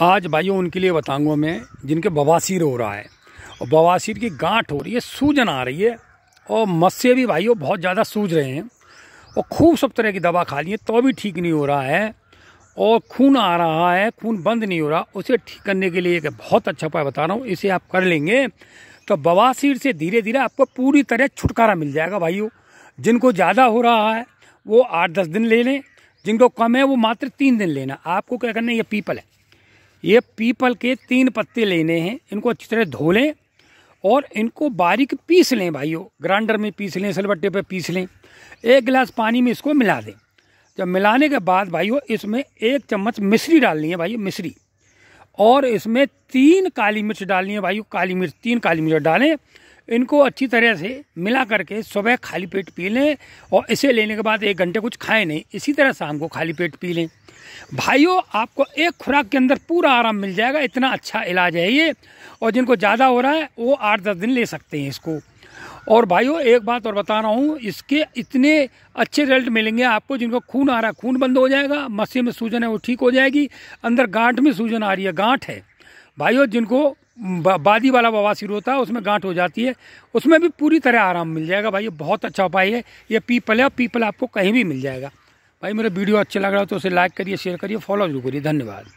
आज भाइयों उनके लिए बताऊंगा मैं जिनके बवासीर हो रहा है और बवासीर की गांठ हो रही है सूजन आ रही है और मस्से भी भाइयों बहुत ज़्यादा सूज रहे हैं और खूब सब तरह की दवा खा ली है तो भी ठीक नहीं हो रहा है और खून आ रहा है खून बंद नहीं हो रहा उसे ठीक करने के लिए एक बहुत अच्छा उपाय बता रहा हूँ इसे आप कर लेंगे तो बवासीर से धीरे धीरे आपको पूरी तरह छुटकारा मिल जाएगा भाइयों जिनको ज़्यादा हो रहा है वो आठ दस दिन ले लें जिनको कम है वो मात्र तीन दिन लेना आपको क्या करना है ये पीपल है ये पीपल के तीन पत्ते लेने हैं इनको अच्छी तरह धो लें और इनको बारीक पीस लें भाइयों ग्राइंडर में पीस लें सलबट्टे पर पीस लें एक गिलास पानी में इसको मिला दें जब मिलाने के बाद भाइयों इसमें एक चम्मच मिश्री डालनी है भाइयों मिश्री और इसमें तीन काली मिर्च डालनी है भाइयों काली मिर्च तीन काली मिर्च डालें इनको अच्छी तरह से मिला करके सुबह खाली पेट पी लें और इसे लेने के बाद एक घंटे कुछ खाएं नहीं इसी तरह शाम को खाली पेट पी लें भाइयों आपको एक खुराक के अंदर पूरा आराम मिल जाएगा इतना अच्छा इलाज है ये और जिनको ज़्यादा हो रहा है वो आठ दस दिन ले सकते हैं इसको और भाइयों एक बात और बता रहा हूँ इसके इतने अच्छे रिजल्ट मिलेंगे आपको जिनको खून आ रहा है खून बंद हो जाएगा मस्से में सूजन है वो ठीक हो जाएगी अंदर गांठ में सूजन आ रही है गांठ है भाइयों जिनको बादी वाला बवासीर होता है उसमें गांठ हो जाती है उसमें भी पूरी तरह आराम मिल जाएगा भाई ये बहुत अच्छा उपाय है ये पीपल है पीपल आपको कहीं भी मिल जाएगा भाई मेरा वीडियो अच्छा लग रहा हो तो उसे लाइक करिए शेयर करिए फॉलो जरूर करिए धन्यवाद